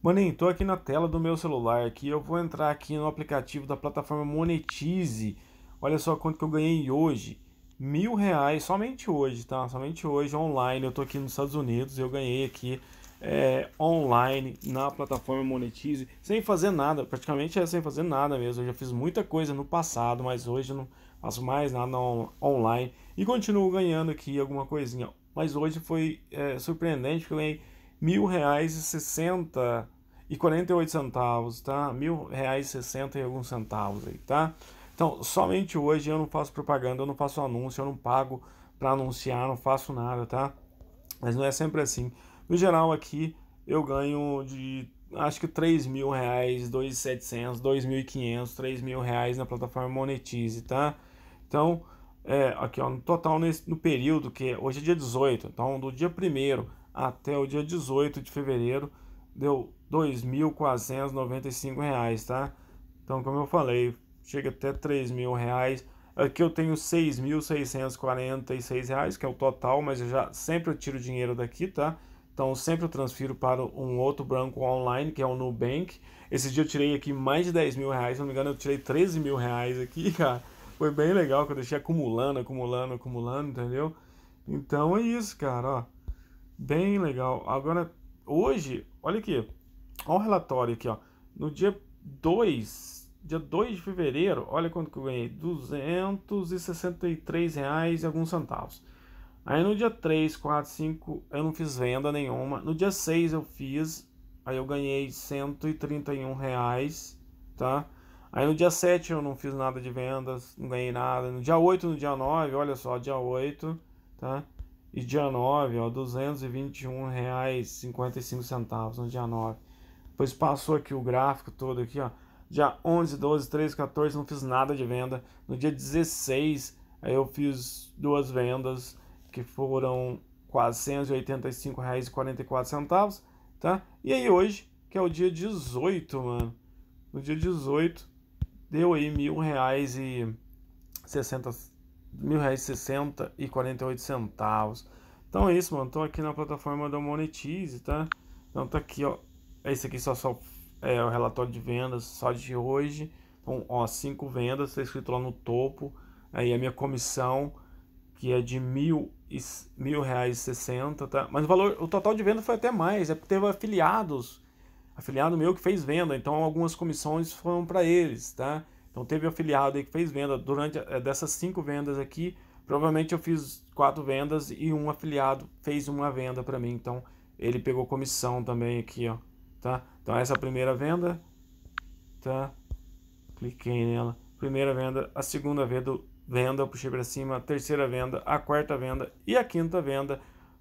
Maninho, tô aqui na tela do meu celular aqui. Eu vou entrar aqui no aplicativo da plataforma Monetize. Olha só quanto que eu ganhei hoje. Mil reais, somente hoje, tá? Somente hoje, online. Eu tô aqui nos Estados Unidos, eu ganhei aqui é, online na plataforma Monetize, sem fazer nada, praticamente é sem fazer nada mesmo. Eu já fiz muita coisa no passado, mas hoje eu não faço mais nada on online e continuo ganhando aqui alguma coisinha. Mas hoje foi é, surpreendente que eu ganhei mil reais e sessenta e quarenta e oito centavos, tá? Mil reais e sessenta e alguns centavos aí, tá? Então, somente hoje eu não faço propaganda, eu não faço anúncio, eu não pago para anunciar, não faço nada, tá? Mas não é sempre assim. No geral, aqui eu ganho de acho que três mil reais, 2.700, 2.500, três mil reais na plataforma Monetize, tá? Então, é, aqui ó, no total nesse, no período que hoje é dia 18, então do dia 1 até o dia 18 de fevereiro deu R$ 2.495, tá? Então, como eu falei, chega até R$ reais. Aqui eu tenho R$ 6.646, que é o total, mas eu já sempre eu tiro dinheiro daqui, tá? Então, sempre eu transfiro para um outro banco online, que é o Nubank. Esse dia eu tirei aqui mais de R$ mil reais, se não me engano, eu tirei R$ mil reais aqui, cara. Foi bem legal que eu deixei acumulando, acumulando, acumulando, entendeu? Então é isso, cara, ó. Bem legal. Agora, hoje, olha aqui. Olha o relatório aqui, ó. No dia 2, dia 2 de fevereiro, olha quanto que eu ganhei. 263 reais e alguns centavos. Aí no dia 3, 4, 5, eu não fiz venda nenhuma. No dia 6 eu fiz, aí eu ganhei 131 reais, tá? Aí no dia 7 eu não fiz nada de vendas, não ganhei nada. No dia 8, no dia 9, olha só, dia 8, tá? E dia 9, ó, R$ 221,55 no dia 9. Depois passou aqui o gráfico todo aqui, ó. Dia 11, 12, 13, 14, não fiz nada de venda. No dia 16, aí eu fiz duas vendas que foram R$ 485,44, tá? E aí hoje, que é o dia 18, mano. No dia 18, deu aí mil reais e sessenta mil reais sessenta e quarenta e oito centavos então é isso mano tô aqui na plataforma da Monetize tá então tá aqui ó esse é aqui só só é o relatório de vendas só de hoje então ó cinco vendas tá escrito lá no topo aí a minha comissão que é de mil e mil reais sessenta tá mas o valor o total de venda foi até mais é porque teve afiliados afiliado meu que fez venda, então algumas comissões foram para eles, tá? Então teve um afiliado aí que fez venda. Durante eh, dessas cinco vendas aqui, provavelmente eu fiz quatro vendas e um afiliado fez uma venda para mim, então ele pegou comissão também aqui, ó, tá? Então essa é a primeira venda, tá? Cliquei nela. Primeira venda, a segunda venda, venda eu puxei para cima, a terceira venda, a quarta venda e a quinta venda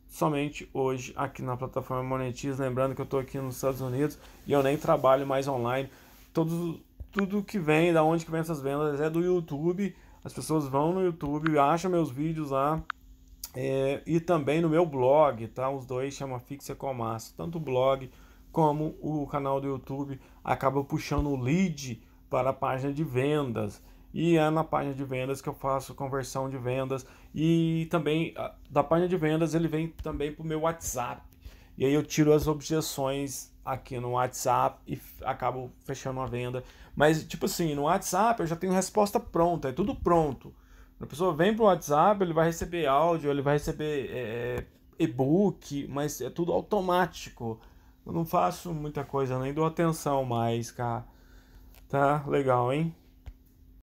somente hoje aqui na plataforma Monetize. Lembrando que eu estou aqui nos Estados Unidos e eu nem trabalho mais online. Todo, tudo que vem, da onde que vem essas vendas, é do YouTube. As pessoas vão no YouTube, acham meus vídeos lá. É, e também no meu blog, tá? Os dois chama Fixa Comércio. Tanto o blog como o canal do YouTube acaba puxando o lead para a página de vendas e é na página de vendas que eu faço conversão de vendas e também ah, da página de vendas ele vem também para o meu WhatsApp e aí eu tiro as objeções aqui no WhatsApp e acabo fechando a venda. Mas tipo assim, no WhatsApp eu já tenho resposta pronta, é tudo pronto. A pessoa vem para o WhatsApp, ele vai receber áudio, ele vai receber é, é, e-book, mas é tudo automático. Eu não faço muita coisa, nem dou atenção mais, cara. Tá legal, hein?